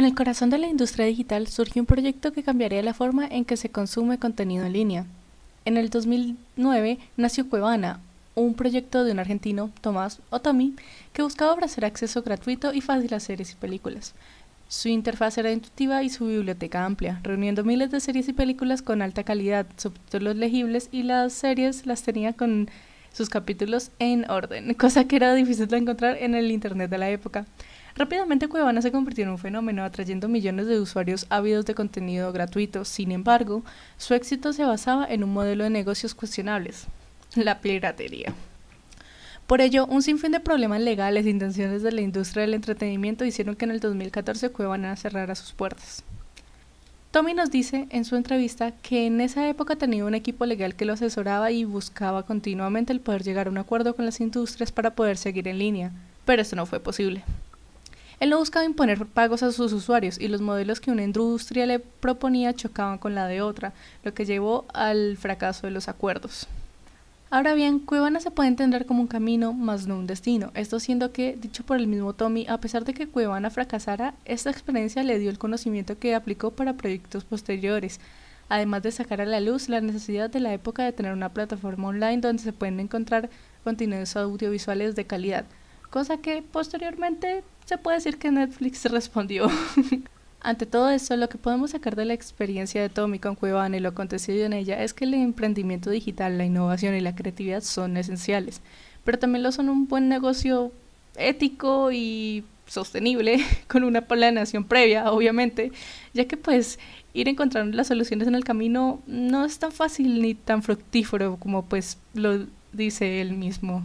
En el corazón de la industria digital surgió un proyecto que cambiaría la forma en que se consume contenido en línea. En el 2009 nació Cuevana, un proyecto de un argentino, Tomás Otomi, que buscaba ofrecer acceso gratuito y fácil a series y películas. Su interfaz era intuitiva y su biblioteca amplia, reuniendo miles de series y películas con alta calidad, subtítulos legibles y las series las tenía con sus capítulos en orden, cosa que era difícil de encontrar en el Internet de la época. Rápidamente Cuevana se convirtió en un fenómeno, atrayendo millones de usuarios ávidos de contenido gratuito. Sin embargo, su éxito se basaba en un modelo de negocios cuestionables, la piratería. Por ello, un sinfín de problemas legales e intenciones de la industria del entretenimiento hicieron que en el 2014 Cuevana cerrara sus puertas. Tommy nos dice en su entrevista que en esa época tenía un equipo legal que lo asesoraba y buscaba continuamente el poder llegar a un acuerdo con las industrias para poder seguir en línea, pero eso no fue posible. Él no buscaba imponer pagos a sus usuarios y los modelos que una industria le proponía chocaban con la de otra, lo que llevó al fracaso de los acuerdos. Ahora bien, Cuevana se puede entender como un camino, más no un destino. Esto siendo que, dicho por el mismo Tommy, a pesar de que Cuevana fracasara, esta experiencia le dio el conocimiento que aplicó para proyectos posteriores, además de sacar a la luz la necesidad de la época de tener una plataforma online donde se pueden encontrar contenidos audiovisuales de calidad, cosa que posteriormente se puede decir que Netflix respondió. Ante todo eso lo que podemos sacar de la experiencia de Tommy con Cuevana y lo acontecido en ella es que el emprendimiento digital, la innovación y la creatividad son esenciales, pero también lo son un buen negocio ético y sostenible, con una planeación previa, obviamente, ya que pues ir encontrando las soluciones en el camino no es tan fácil ni tan fructífero como pues lo dice él mismo.